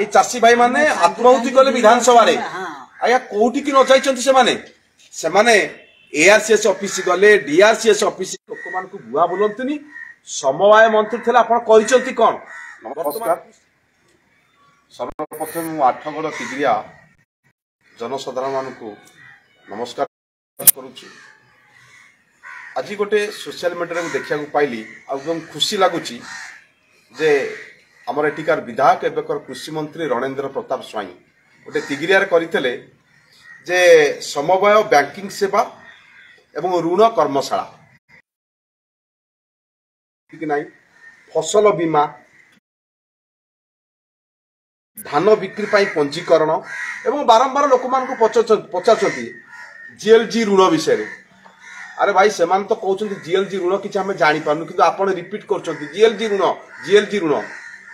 ଏଇ ଚାଷୀ ଭାଇମାନେ ଆତ୍ମାହୁତି କଲେ ବିଧାନସଭାରେ ଆଜ୍ଞା କୋଉଠିକି ନ ଯାଇଛନ୍ତି ସେମାନେ ସେମାନେ ଏଆରସିଏସ୍ ଅଫିସ ଗଲେ ଡିଆରସିଏସ୍ ଅଫିସ ଲୋକମାନଙ୍କୁ ଭୁଆ ବୋଲନ୍ତିନି ସମବାୟ ମନ୍ତ୍ରୀ ଥିଲେ ଆପଣ କରିଛନ୍ତି କ'ଣ ନମସ୍କାର ସର୍ବପ୍ରଥମେ ମୁଁ ଆଠଗଡ଼ ତିଗିରିଆ ଜନସାଧାରଣମାନଙ୍କୁ ନମସ୍କାର କରୁଛି ଆଜି ଗୋଟେ ସୋସିଆଲ ମିଡ଼ିଆରେ ମୁଁ ଦେଖିବାକୁ ପାଇଲି ଆଉ ଏବଂ ଖୁସି ଲାଗୁଛି ଯେ আমার এটিকার বিধায়ক এবেকর কৃষিমন্ত্রী রণেন্দ্র প্রতাপ স্বাইঁ গোটে তিগিরিয়ার করে যে সমবায় ব্যাঙ্কিং সেবা এবং ঋণ কর্মশালা ঠিক নাই ফসল বীমা ধান বিক্রি পঞ্জীকরণ এবং বারম্বার লোকমানকু পচারছন্তি জিএলজি ঋণ বিষয়ে আরে ভাই সে তো কৌছেন জিএলজি ঋণ কিছু আমি জানি কিন্তু আপন রিপিট করছেন জিএলজি ঋণ জিএলজি ঋণ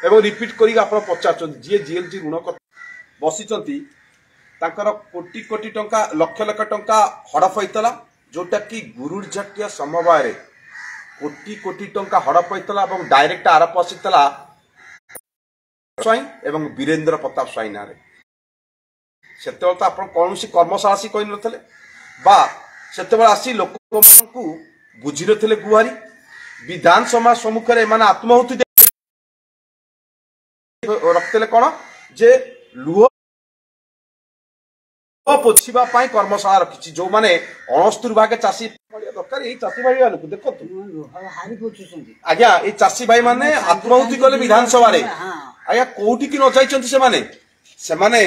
এবং ରିପିଟ୍ କରିକି ଆପଣ ପଚାରୁଛନ୍ତି ଯିଏ ଜିଏଲ୍ଜି ଋଣ ବସିଛନ୍ତି ତାଙ୍କର କୋଟି କୋଟି ଟଙ୍କା ଲକ୍ଷ ଲକ୍ଷ ଟଙ୍କା ହଡ଼ପ ହୋଇଥିଲା ଯେଉଁଟାକି ଗୁରୁଜାତୀୟ ସମବାୟରେ କୋଟି କୋଟି ଟଙ୍କା ହଡ଼ପ ହୋଇଥିଲା ଏବଂ ଡାଇରେକ୍ଟ ଆରୋପ ଆସିଥିଲା ସ୍ୱାଇଁ ଏବଂ ବୀରେନ୍ଦ୍ର ପ୍ରତାପ ସ୍ୱାଇଁ ନାଁରେ ସେତେବେଳେ ତ ଆପଣ କୌଣସି କର୍ମଶାଳା ଆସି କହିନଥିଲେ ବା ସେତେବେଳେ ଆସି ଲୋକମାନଙ୍କୁ ବୁଝିନଥିଲେ ଗୁହାରି ବିଧାନସଭା ସମ୍ମୁଖରେ ଏମାନେ ଆତ୍ମାହୁତି ରଖିଥିଲେ କ'ଣ ଯେ ଲୁହ ପୋଛିବା ପାଇଁ କର୍ମଶାଳା ରଖିଛି ଯୋଉମାନେ ଅଣସ୍ତୁରୀ ଭାଗେ ଚାଷୀ ଦରକାର ଏଇ ଚାଷୀ ଭାଇ ମାନଙ୍କୁ ଦେଖନ୍ତୁ ଆଜ୍ଞା ଏଇ ଚାଷୀ ଭାଇ ମାନେ ଆତ୍ମାହୁତି କଲେ ବିଧାନସଭାରେ ଆଜ୍ଞା କୋଉଠିକି ନ ଯାଇଛନ୍ତି ସେମାନେ ସେମାନେ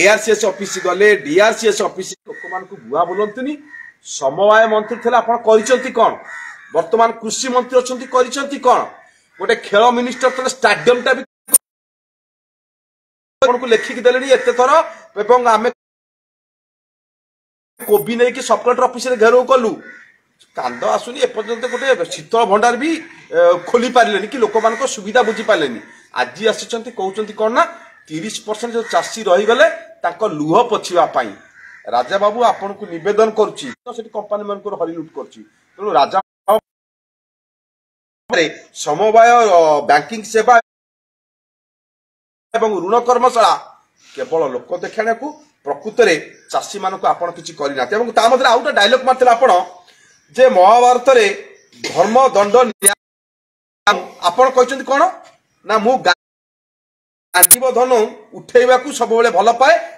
ଏଆରସିଏସ୍ ଅଫିସ ଗଲେ ଡିଆରସିଏସ୍ ଅଫିସ ଲୋକମାନଙ୍କୁ ଭୁଆ ବୁଲନ୍ତିନି ସମବାୟ ମନ୍ତ୍ରୀ ଥିଲେ ଆପଣ କରିଛନ୍ତି କ'ଣ ବର୍ତ୍ତମାନ କୃଷି ମନ୍ତ୍ରୀ ଅଛନ୍ତି କରିଛନ୍ତି କ'ଣ ଗୋଟେ ଖେଳ ମିନିଷ୍ଟର ଥିଲେ ଷ୍ଟାଡିୟମଟା ବି ଆପଣଙ୍କୁ ଲେଖିକି ଦେଲେଣି ଏତେ ଥର ଏବଂ ଆମେ କୋବି ନେଇକି ସପ୍ଲେଟର ଅଫିସରେ ଘେରାଉ କଲୁ କାନ୍ଦ ଆସୁନି ଏପର୍ଯ୍ୟନ୍ତ ଗୋଟେ ଶୀତଳ ଭଣ୍ଡାର ବି ଖୋଲି ପାରିଲେନି କି ଲୋକମାନଙ୍କ ସୁବିଧା ବୁଝି ପାରିଲେନି ଆଜି ଆସିଛନ୍ତି କହୁଛନ୍ତି କ'ଣ ନା ତିରିଶ ପରସେଣ୍ଟ ଯେଉଁ ଚାଷୀ ରହିଗଲେ ତାଙ୍କ ଲୁହ ପୋଛିବା ପାଇଁ ରାଜା ବାବୁ ଆପଣଙ୍କୁ ନିବେଦନ କରୁଛି ସେଠି କମ୍ପାନୀମାନଙ୍କର ହରିଲୁଟ୍ କରୁଛି ତେଣୁ ରାଜା ସମବାୟ ବ୍ୟାଙ୍କିଂ ସେବା এবং ଋଣ କର୍ମଶାଳା କେବଳ ଲୋକ ଦେଖାଣିବାକୁ ପ୍ରକୃତରେ ଚାଷୀମାନଙ୍କୁ ଆପଣ କିଛି କରିନାହାନ୍ତି ଏବଂ ତା ମଧ୍ୟରେ ଆଉ ଗୋଟେ ଡାଇଲଗ୍ ମାରିଥିଲେ ଆପଣ ଯେ ମହାଭାରତରେ ଧର୍ମ ଦଣ୍ଡ ଆପଣ କହିଛନ୍ତି କ'ଣ ନା ମୁଁ ଗାଣ୍ଠିବ ଧନୁ ଉଠେଇବାକୁ ସବୁବେଳେ ଭଲ ପାଏ